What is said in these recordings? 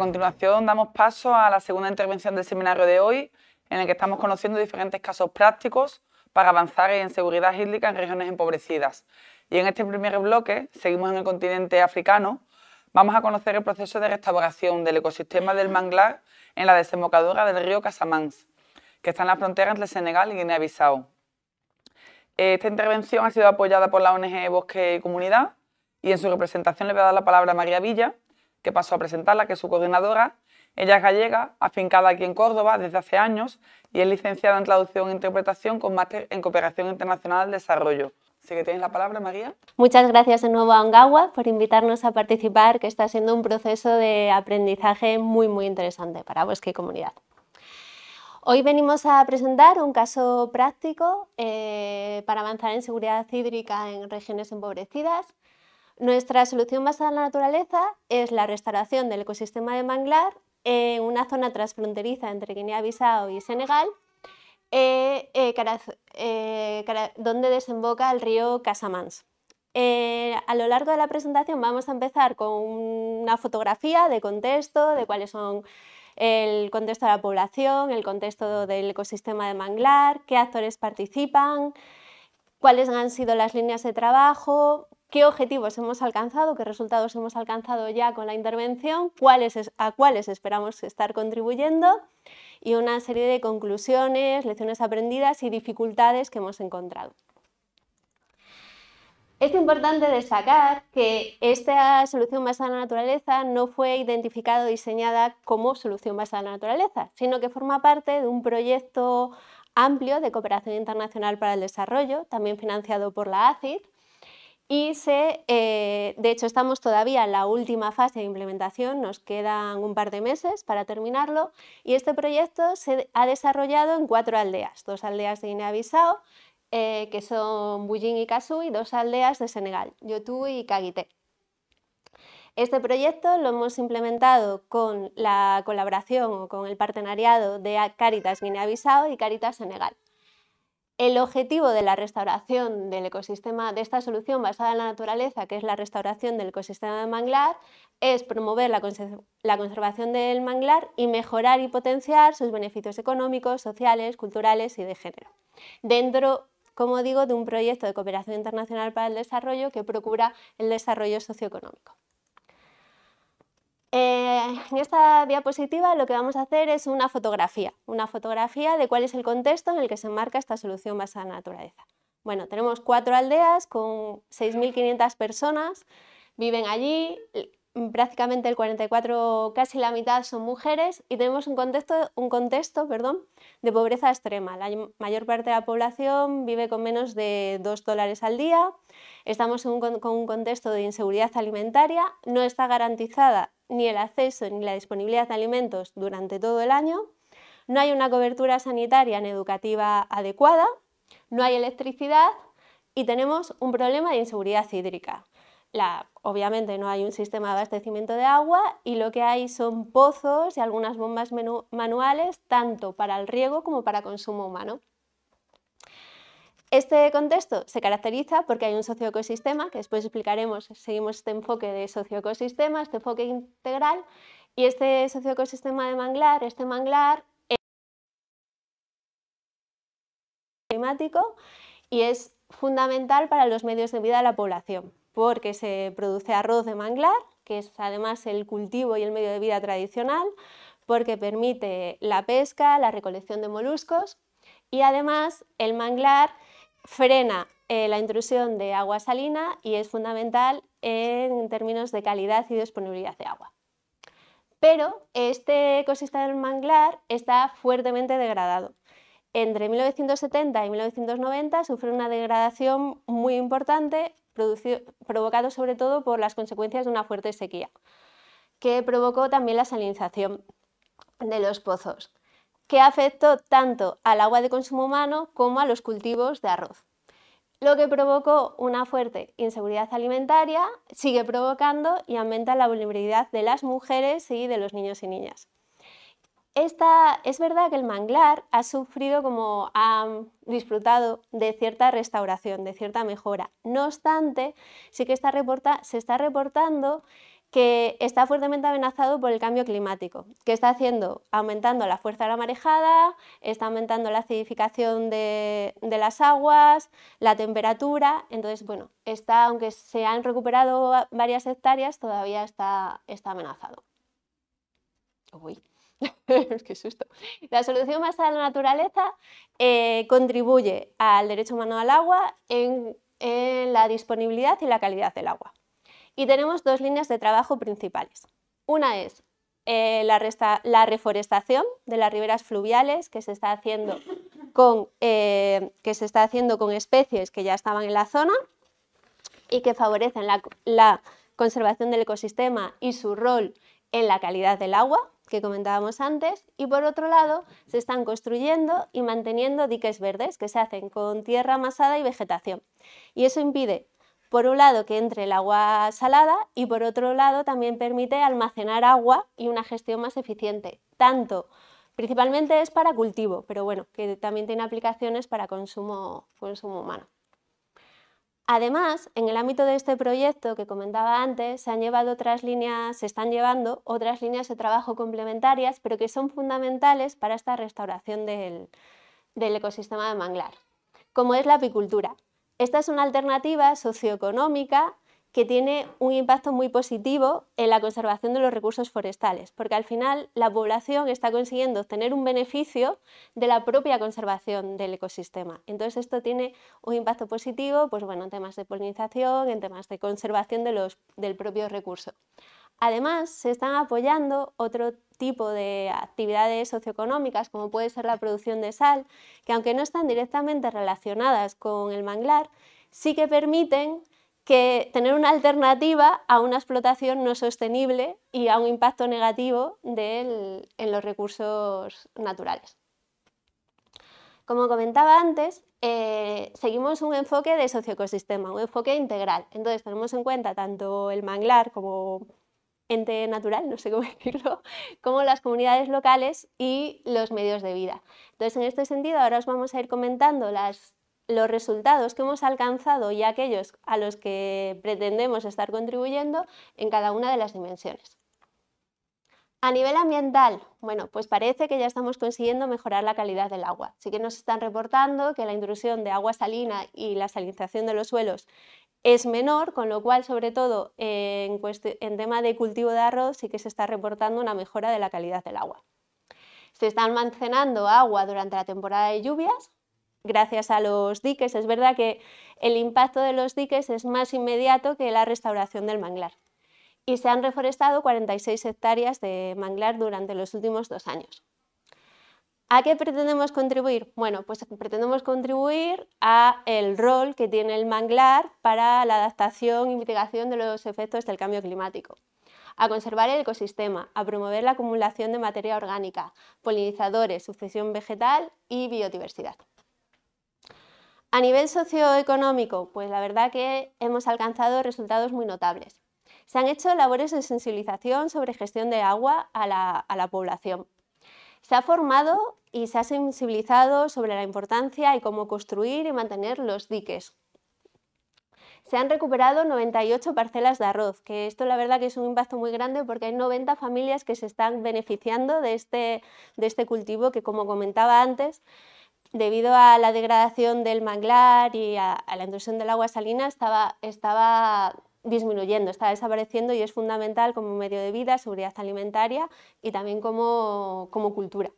continuación damos paso a la segunda intervención del seminario de hoy, en el que estamos conociendo diferentes casos prácticos para avanzar en seguridad hídrica en regiones empobrecidas. Y en este primer bloque, seguimos en el continente africano, vamos a conocer el proceso de restauración del ecosistema del manglar en la desembocadura del río Casamance, que está en la frontera entre Senegal y Guinea-Bissau. Esta intervención ha sido apoyada por la ONG Bosque y Comunidad y en su representación le voy a dar la palabra a María Villa, que pasó a presentarla, que es su coordinadora. Ella es gallega, afincada aquí en Córdoba desde hace años y es licenciada en traducción e interpretación con máster en cooperación internacional de desarrollo. Así que tienes la palabra, María. Muchas gracias de nuevo a Angawa por invitarnos a participar, que está siendo un proceso de aprendizaje muy, muy interesante para y comunidad. Hoy venimos a presentar un caso práctico eh, para avanzar en seguridad hídrica en regiones empobrecidas nuestra solución basada en la naturaleza es la restauración del ecosistema de manglar en una zona transfronteriza entre Guinea-Bissau y Senegal, eh, eh, eh, donde desemboca el río Casamance. a lo largo de la presentación vamos a empezar con una fotografía de contexto, de cuáles son el contexto de la población, el contexto del ecosistema de manglar, qué actores participan, cuáles han sido las líneas de trabajo, qué objetivos hemos alcanzado, qué resultados hemos alcanzado ya con la intervención, a cuáles esperamos estar contribuyendo y una serie de conclusiones, lecciones aprendidas y dificultades que hemos encontrado. Es importante destacar que esta solución basada en la naturaleza no fue identificada o diseñada como solución basada en la naturaleza, sino que forma parte de un proyecto amplio de cooperación internacional para el desarrollo, también financiado por la ACID, se, eh, de hecho estamos todavía en la última fase de implementación, nos quedan un par de meses para terminarlo y este proyecto se ha desarrollado en cuatro aldeas, dos aldeas de Guinea-Bissau, eh, que son Bujín y Kasú y dos aldeas de Senegal, Yotú y Kagité. Este proyecto lo hemos implementado con la colaboración o con el partenariado de Caritas Guinea-Bissau y Caritas Senegal. El objetivo de la restauración del ecosistema, de esta solución basada en la naturaleza, que es la restauración del ecosistema de manglar, es promover la, la, conservación del manglar y mejorar y potenciar sus beneficios económicos, sociales, culturales y de género. Dentro, como digo, de un proyecto de cooperación internacional para el desarrollo que procura el desarrollo socioeconómico. Eh, en esta diapositiva lo que vamos a hacer es una fotografía, una fotografía de cuál es el contexto en el que se enmarca esta solución basada en la naturaleza. Bueno, tenemos cuatro aldeas con 6.500 personas, viven allí, prácticamente el 44, casi la mitad son mujeres y tenemos un contexto, un contexto perdón, de pobreza extrema. La mayor parte de la población vive con menos de 2 dólares al día, estamos con un contexto de inseguridad alimentaria, no está garantizada ni el acceso ni la disponibilidad de alimentos durante todo el año, no hay una cobertura sanitaria ni educativa adecuada, no hay electricidad y tenemos un problema de inseguridad hídrica. obviamente no hay un sistema de abastecimiento de agua y lo que hay son pozos y algunas bombas manuales tanto para el riego como para consumo humano. Este contexto se caracteriza porque hay un socioecosistema, que después explicaremos, seguimos este enfoque de socioecosistema, este enfoque integral, y este socioecosistema de manglar, este manglar es climático y es fundamental para los medios de vida de la población, porque se produce arroz de manglar, que es además el cultivo y el medio de vida tradicional, porque permite la pesca, la recolección de moluscos y además el manglar frena eh, la intrusión de agua salina y es fundamental en términos de calidad y disponibilidad de agua. Pero este ecosistema manglar está fuertemente degradado. Entre 1970 y 1990 sufre una degradación muy importante provocado sobre todo por las consecuencias de una fuerte sequía, que provocó también la salinización de los pozos que afectó tanto al agua de consumo humano como a los cultivos de arroz, lo que provocó una fuerte inseguridad alimentaria, sigue provocando y aumenta la vulnerabilidad de las mujeres y de los niños y niñas. Esta, es verdad que el manglar ha sufrido como ha disfrutado de cierta restauración, de cierta mejora. No obstante, sí que se está reportando que está fuertemente amenazado por el cambio climático, que está haciendo, aumentando la fuerza de la marejada, está aumentando la acidificación de, las aguas, la temperatura, entonces, bueno, está, aunque se han recuperado varias hectáreas, todavía está, está amenazado. Uy. Qué susto. La solución basada en la naturaleza eh, contribuye al derecho humano al agua en la disponibilidad y la calidad del agua. Y tenemos dos líneas de trabajo principales. Una es eh, la, reforestación de las riberas fluviales que se, está haciendo con, eh, que se está haciendo con especies que ya estaban en la zona y que favorecen la, la conservación del ecosistema y su rol en la calidad del agua, que comentábamos antes, y por otro lado se están construyendo y manteniendo diques verdes que se hacen con tierra amasada y vegetación. Y eso impide por un lado que entre el agua salada y por otro lado también permite almacenar agua y una gestión más eficiente, tanto principalmente es para cultivo, pero bueno, que también tiene aplicaciones para consumo, humano. Además, en el ámbito de este proyecto que comentaba antes, se han llevado otras líneas, se están llevando otras líneas de trabajo complementarias, pero que son fundamentales para esta restauración del, del ecosistema de manglar, como es la apicultura, esta es una alternativa socioeconómica que tiene un impacto muy positivo en la conservación de los recursos forestales, porque al final la población está consiguiendo obtener un beneficio de la propia conservación del ecosistema. Entonces esto tiene un impacto positivo pues bueno, en temas de polinización, en temas de conservación del propio recurso. Además, se están apoyando otro tipo de actividades socioeconómicas, como puede ser la producción de sal, que aunque no están directamente relacionadas con el manglar, sí que permiten que tener una alternativa a una explotación no sostenible y a un impacto negativo en los recursos naturales. Como comentaba antes, eh, seguimos un enfoque de socioecosistema, un enfoque integral. Entonces tenemos en cuenta tanto el manglar como ente natural, no sé cómo decirlo, como las comunidades locales y los medios de vida. Entonces, en este sentido, ahora os vamos a ir comentando los resultados que hemos alcanzado y aquellos a los que pretendemos estar contribuyendo en cada una de las dimensiones. A nivel ambiental, bueno, pues parece que ya estamos consiguiendo mejorar la calidad del agua. Sí que nos están reportando que la intrusión de agua salina y la salinización de los suelos es menor, con lo cual, sobre todo en, tema de cultivo de arroz, sí que se está reportando una mejora de la calidad del agua. Se está almacenando agua durante la temporada de lluvias, gracias a los diques. Es verdad que el impacto de los diques es más inmediato que la restauración del manglar. Y se han reforestado 46 hectáreas de manglar durante los últimos dos años. ¿A qué pretendemos contribuir? Bueno, pues pretendemos contribuir a el rol que tiene el manglar para la adaptación y mitigación de los efectos del cambio climático, a conservar el ecosistema, a promover la acumulación de materia orgánica, polinizadores, sucesión vegetal y biodiversidad. A nivel socioeconómico, pues la verdad que hemos alcanzado resultados muy notables. Se han hecho labores de sensibilización sobre gestión de agua a la, a la población, se ha formado y se ha sensibilizado sobre la importancia y cómo construir y mantener los diques. Se han recuperado 98 parcelas de arroz, que esto la verdad que es un impacto muy grande porque hay 90 familias que se están beneficiando de este, de este cultivo que como comentaba antes, debido a la degradación del manglar y a, la intrusión del agua salina estaba, estaba disminuyendo, estaba desapareciendo y es fundamental como medio de vida, seguridad alimentaria y también como cultura.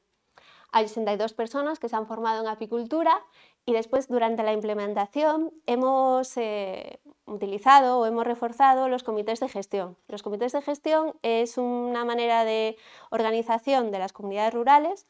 Hay 62 personas que se han formado en apicultura y después durante la implementación hemos eh, utilizado o hemos reforzado los comités de gestión. Los comités de gestión es una manera de organización de las comunidades rurales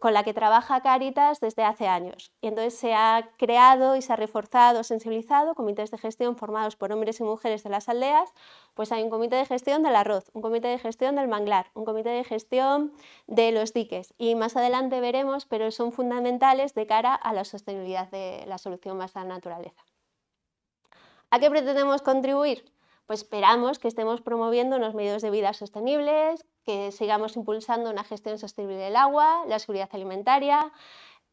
con la que trabaja Caritas desde hace años. Y entonces se ha creado y se ha reforzado, sensibilizado comités de gestión formados por hombres y mujeres de las aldeas. Pues hay un comité de gestión del arroz, un comité de gestión del manglar, un comité de gestión de los diques. Y más adelante veremos, pero son fundamentales de cara a la sostenibilidad de la solución basada en la naturaleza. ¿A qué pretendemos contribuir? Pues esperamos que estemos promoviendo unos medios de vida sostenibles, que sigamos impulsando una gestión sostenible del agua, la seguridad alimentaria,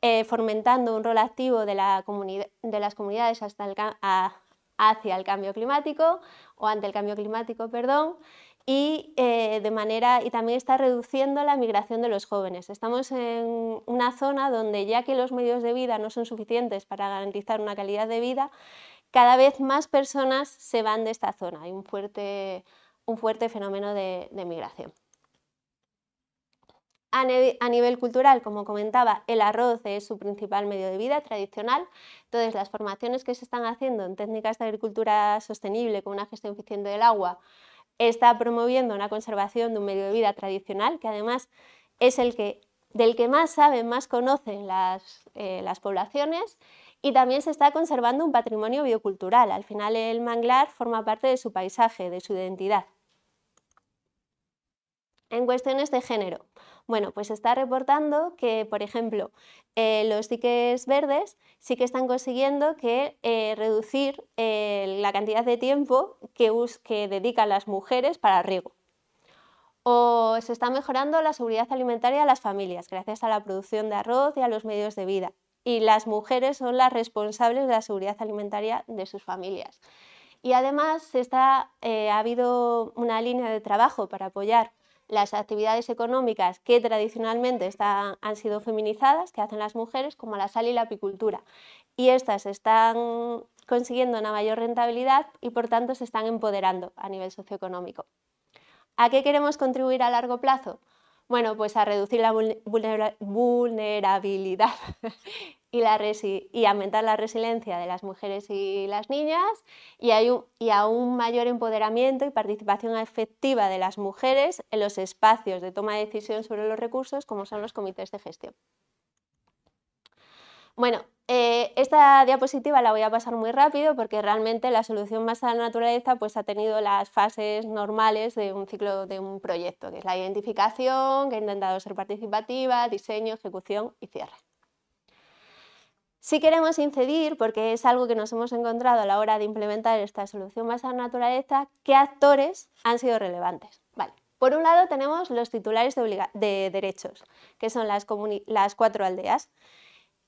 eh, fomentando un rol activo de, las comunidades hacia el cambio climático o ante el cambio climático, perdón, y eh, de manera y también está reduciendo la migración de los jóvenes. Estamos en una zona donde ya que los medios de vida no son suficientes para garantizar una calidad de vida, cada vez más personas se van de esta zona. Hay un fuerte, fenómeno de, migración. A, nivel cultural, como comentaba, el arroz es su principal medio de vida tradicional. Entonces, las formaciones que se están haciendo en técnicas de agricultura sostenible con una gestión eficiente del agua está promoviendo una conservación de un medio de vida tradicional que además es el que del que más saben, más conocen las, eh, las poblaciones y también se está conservando un patrimonio biocultural. Al final el manglar forma parte de su paisaje, de su identidad. En cuestiones de género, bueno, pues está reportando que, por ejemplo, eh, los diques verdes sí que están consiguiendo que eh, reducir eh, la cantidad de tiempo que, que dedican las mujeres para riego. O se está mejorando la seguridad alimentaria de las familias gracias a la producción de arroz y a los medios de vida y las mujeres son las responsables de la seguridad alimentaria de sus familias. Y además eh, ha habido una línea de trabajo para apoyar las actividades económicas que tradicionalmente han sido feminizadas, que hacen las mujeres, como la sal y la apicultura. Y estas están consiguiendo una mayor rentabilidad y por tanto se están empoderando a nivel socioeconómico. ¿A qué queremos contribuir a largo plazo? Bueno, pues a reducir la vulnerabilidad y, aumentar la resiliencia de las mujeres y las niñas y, y a un mayor empoderamiento y participación efectiva de las mujeres en los espacios de toma de decisión sobre los recursos como son los comités de gestión. Bueno, eh, esta diapositiva la voy a pasar muy rápido porque realmente la solución más a la naturaleza pues, ha tenido las fases normales de un ciclo de un proyecto, que es la identificación, que ha intentado ser participativa, diseño, ejecución y cierre. Si queremos incidir, porque es algo que nos hemos encontrado a la hora de implementar esta solución basada en naturaleza, ¿qué actores han sido relevantes? Vale. Por un lado tenemos los titulares de, derechos, que son las cuatro aldeas.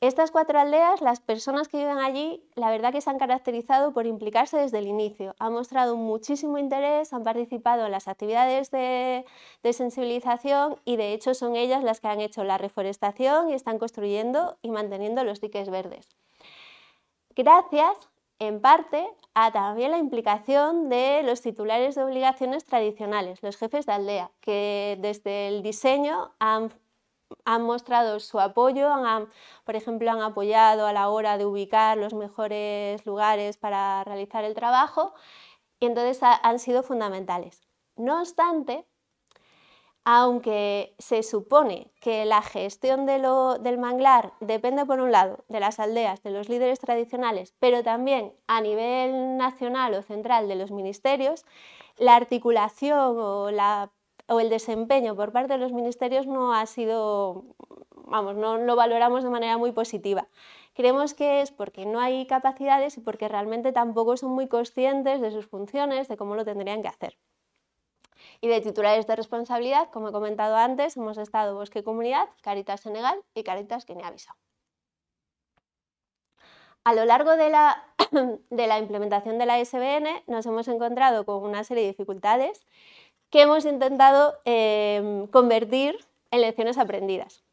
Estas cuatro aldeas, las personas que viven allí, la verdad que se han caracterizado por implicarse desde el inicio. Han mostrado muchísimo interés, han participado en las actividades de, sensibilización y de hecho son ellas las que han hecho la reforestación y están construyendo y manteniendo los diques verdes. Gracias, en parte, a también la implicación de los titulares de obligaciones tradicionales, los jefes de aldea, que desde el diseño han han mostrado su apoyo, han, por ejemplo, han apoyado a la hora de ubicar los mejores lugares para realizar el trabajo y entonces han sido fundamentales. No obstante, aunque se supone que la gestión de lo, del manglar depende, por un lado, de las aldeas, de los líderes tradicionales, pero también a nivel nacional o central de los ministerios, la articulación o la o el desempeño por parte de los ministerios no ha sido, vamos, no lo valoramos de manera muy positiva. Creemos que es porque no hay capacidades y porque realmente tampoco son muy conscientes de sus funciones, de cómo lo tendrían que hacer. Y de titulares de responsabilidad, como he comentado antes, hemos estado Bosque Comunidad, Caritas Senegal y Caritas Guinea-Bissau. A lo largo de la, de la implementación de la SBN nos hemos encontrado con una serie de dificultades que hemos intentado em, convertir en lecciones aprendidas.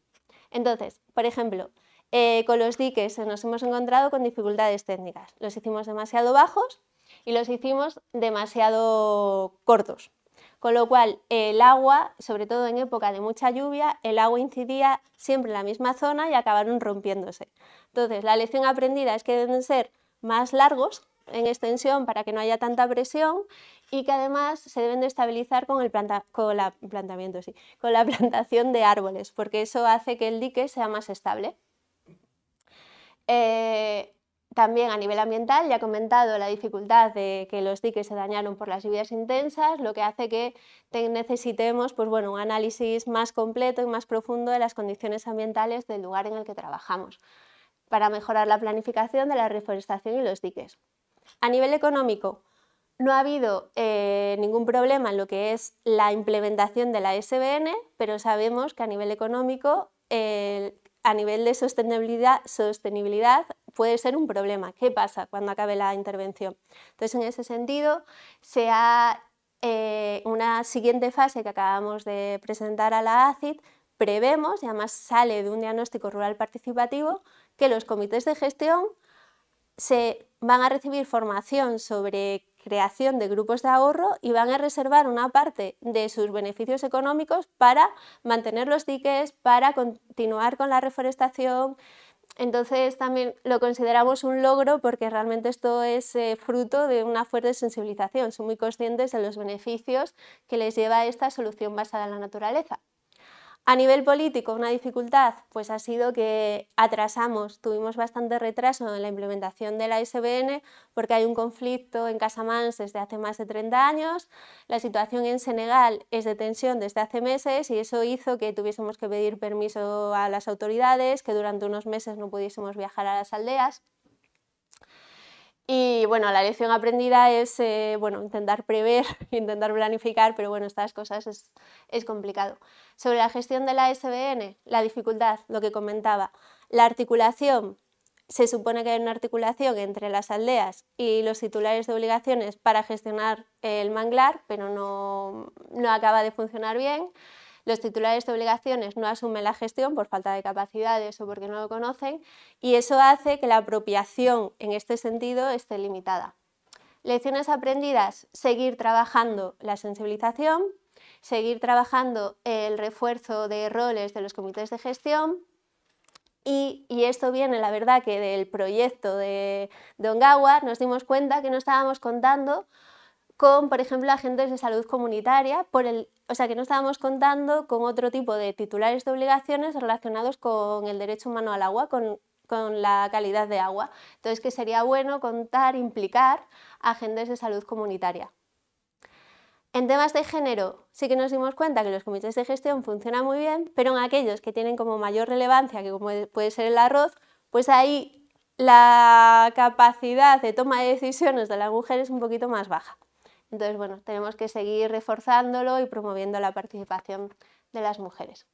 Entonces, por ejemplo, eh, con los diques nos hemos encontrado con dificultades técnicas. Los hicimos demasiado bajos y los hicimos demasiado cortos. Con lo cual, el agua, sobre todo en época de mucha lluvia, el agua incidía siempre en la misma zona y acabaron rompiéndose. Entonces, la lección aprendida es que deben ser más largos en extensión para que no haya tanta presión y que además se deben de estabilizar con, el con, la, plantación de árboles, porque eso hace que el dique sea más estable. Eh, también a nivel ambiental, ya he comentado la dificultad de que los diques se dañaron por las lluvias intensas, lo que hace que necesitemos pues bueno, un análisis más completo y más profundo de las condiciones ambientales del lugar en el que trabajamos para mejorar la planificación de la reforestación y los diques. A nivel económico, no ha habido eh, ningún problema en lo que es la implementación de la SBN, pero sabemos que a nivel económico, a nivel de sostenibilidad, sostenibilidad, puede ser un problema. ¿Qué pasa cuando acabe la intervención? Entonces, en ese sentido, se ha, eh, una siguiente fase que acabamos de presentar a la ACID, prevemos, y además sale de un diagnóstico rural participativo, que los comités de gestión se van a recibir formación sobre creación de grupos de ahorro y van a reservar una parte de sus beneficios económicos para mantener los diques, para continuar con la reforestación. Entonces también lo consideramos un logro porque realmente esto es eh, fruto de una fuerte sensibilización. Son muy conscientes de los beneficios que les lleva esta solución basada en la naturaleza. A nivel político, una dificultad pues ha sido que atrasamos, tuvimos bastante retraso en la implementación de la SBN porque hay un conflicto en Casamance desde hace más de 30 años, la situación en Senegal es de tensión desde hace meses y eso hizo que tuviésemos que pedir permiso a las autoridades, que durante unos meses no pudiésemos viajar a las aldeas. Y bueno, la lección aprendida es eh, bueno, intentar prever, intentar planificar, pero bueno, estas cosas es, complicado. Sobre la gestión de la SBN, la dificultad, lo que comentaba, la articulación, se supone que hay una articulación entre las aldeas y los titulares de obligaciones para gestionar el manglar, pero no acaba de funcionar bien los titulares de obligaciones no asumen la gestión por falta de capacidades o porque no lo conocen y eso hace que la apropiación en este sentido esté limitada. Lecciones aprendidas, seguir trabajando la sensibilización, seguir trabajando el refuerzo de roles de los comités de gestión, y, esto viene, la verdad, que del proyecto de, Don Ongawa nos dimos cuenta que no estábamos contando con, por ejemplo, agentes de salud comunitaria, o sea, que no estábamos contando con otro tipo de titulares de obligaciones relacionados con el derecho humano al agua, con, la calidad de agua. Entonces, que sería bueno contar, implicar agentes de salud comunitaria. En temas de género, sí que nos dimos cuenta que los comités de gestión funcionan muy bien, pero en aquellos que tienen como mayor relevancia, que como puede ser el arroz, pues ahí la capacidad de toma de decisiones de la mujer es un poquito más baja. Entonces, bueno, tenemos que seguir reforzándolo y promoviendo la participación de las mujeres.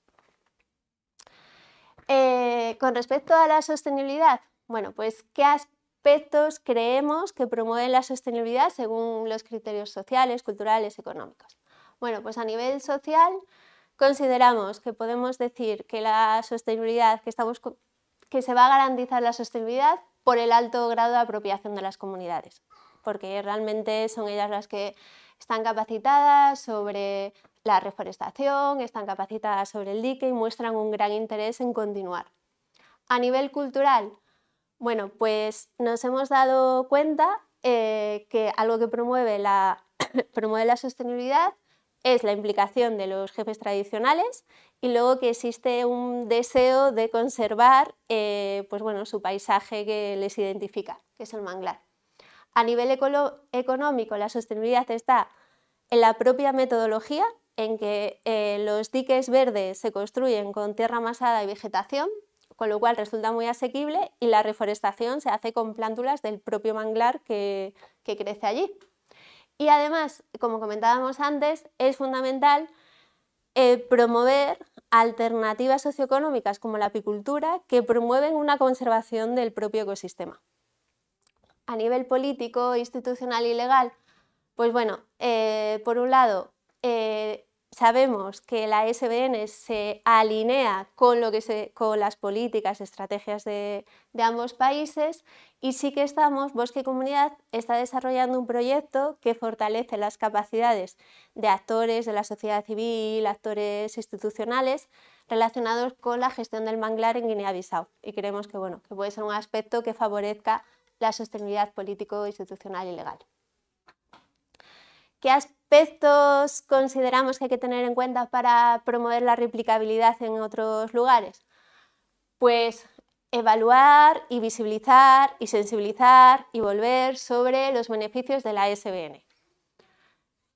Eh, con respecto a la sostenibilidad, bueno, pues ¿qué aspectos creemos que promueven la sostenibilidad según los criterios sociales, culturales, económicos? Bueno, pues a nivel social consideramos que podemos decir que la sostenibilidad, que, estamos, que se va a garantizar la sostenibilidad por el alto grado de apropiación de las comunidades porque realmente son ellas las que están capacitadas sobre la reforestación, están capacitadas sobre el dique y muestran un gran interés en continuar. A nivel cultural, bueno, pues nos hemos dado cuenta eh, que algo que promueve la, promueve la sostenibilidad es la implicación de los jefes tradicionales y luego que existe un deseo de conservar eh, pues bueno, su paisaje que les identifica, que es el manglar. A nivel económico, la sostenibilidad está en la propia metodología, en que eh, los diques verdes se construyen con tierra amasada y vegetación, con lo cual resulta muy asequible y la reforestación se hace con plántulas del propio manglar que, crece allí. Y además, como comentábamos antes, es fundamental eh, promover alternativas socioeconómicas como la apicultura que promueven una conservación del propio ecosistema a nivel político, institucional y legal, pues bueno, eh, por un lado, eh, sabemos que la SBN se alinea con, lo que con las políticas, estrategias de, ambos países y sí que estamos, Bosque Comunidad está desarrollando un proyecto que fortalece las capacidades de actores de la sociedad civil, actores institucionales relacionados con la gestión del manglar en Guinea-Bissau y creemos que, bueno, que puede ser un aspecto que favorezca la sostenibilidad político, institucional y legal. ¿Qué aspectos consideramos que hay que tener en cuenta para promover la replicabilidad en otros lugares? Pues evaluar y visibilizar y sensibilizar y volver sobre los beneficios de la SBN.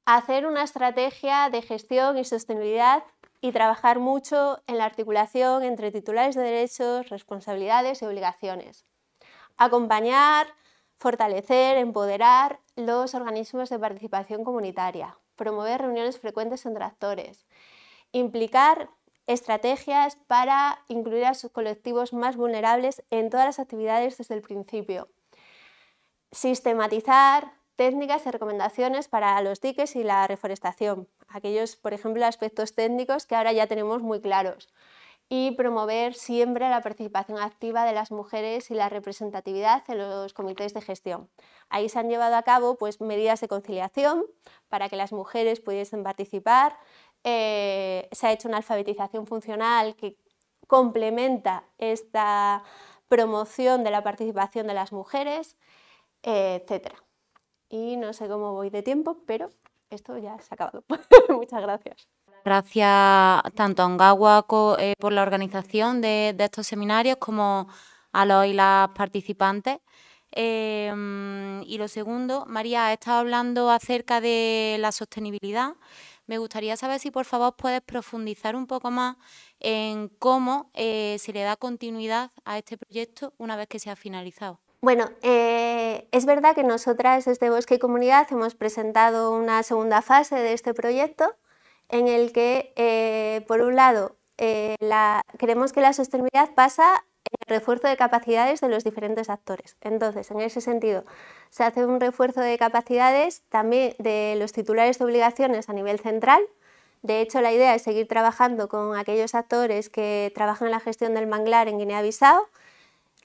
Hacer una estrategia de gestión y sostenibilidad y trabajar mucho en la articulación entre titulares de derechos, responsabilidades y obligaciones. Acompañar, fortalecer, empoderar los organismos de participación comunitaria. Promover reuniones frecuentes entre actores. Implicar estrategias para incluir a sus colectivos más vulnerables en todas las actividades desde el principio. Sistematizar técnicas y recomendaciones para los diques y la reforestación. Aquellos, por ejemplo, aspectos técnicos que ahora ya tenemos muy claros y promover siempre la participación activa de las mujeres y la representatividad en los comités de gestión. Ahí se han llevado a cabo pues, medidas de conciliación para que las mujeres pudiesen participar, eh, se ha hecho una alfabetización funcional que complementa esta promoción de la participación de las mujeres, etcétera. Y no sé cómo voy de tiempo, pero esto ya se ha acabado. Muchas gracias gracias tanto a Ongawa eh, por la organización de, estos seminarios como a los y las participantes. Em, y lo segundo, María, ha estado hablando acerca de la sostenibilidad. Me gustaría saber si por favor puedes profundizar un poco más en cómo eh, se le da continuidad a este proyecto una vez que se ha finalizado. Bueno, eh, es verdad que nosotras desde Bosque y Comunidad hemos presentado una segunda fase de este proyecto en el que, eh, por un lado, eh, creemos que la sostenibilidad pasa en el refuerzo de capacidades de los diferentes actores. Entonces, en ese sentido, se hace un refuerzo de capacidades también de los titulares de obligaciones a nivel central. De hecho, la idea es seguir trabajando con aquellos actores que trabajan en la gestión del manglar en Guinea-Bissau,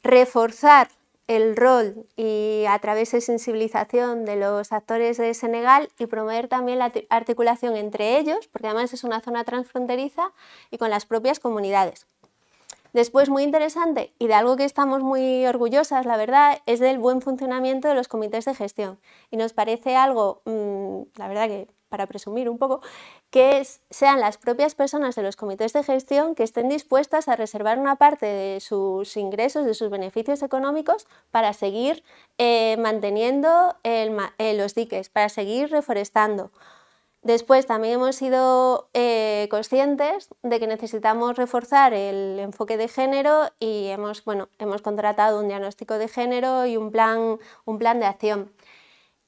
reforzar el rol y a través de sensibilización de los actores de Senegal y promover también la articulación entre ellos, porque además es una zona transfronteriza y con las propias comunidades. Después, muy interesante y de algo que estamos muy orgullosas, la verdad, es del buen funcionamiento de los comités de gestión. Y nos parece algo, mm, la verdad que para presumir un poco, que sean las propias personas de los comités de gestión que estén dispuestas a reservar una parte de sus ingresos, de sus beneficios económicos, para seguir eh, manteniendo eh, los diques, para seguir reforestando. Después también hemos sido eh, conscientes de que necesitamos reforzar el enfoque de género y hemos, bueno, hemos contratado un diagnóstico de género y un plan, un plan de acción.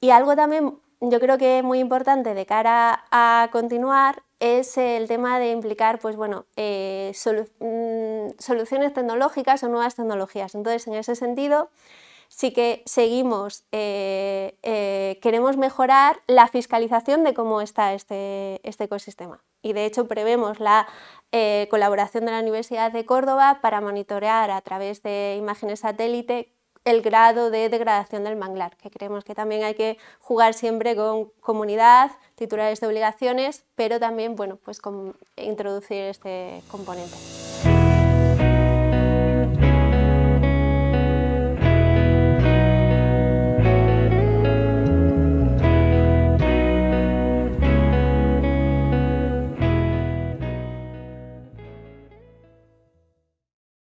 Y algo también yo creo que es muy importante de cara a continuar es el tema de implicar pues bueno, eh, mm, soluciones tecnológicas o nuevas tecnologías. Entonces, en ese sentido, sí que seguimos, eh, eh, queremos mejorar la fiscalización de cómo está este, este ecosistema. Y de hecho prevemos la colaboración de la Universidad de Córdoba para monitorear a través de imágenes satélite el grado de degradación del manglar, que creemos que también hay que jugar siempre con comunidad, titulares este de obligaciones, pero también bueno, pues con introducir este componente.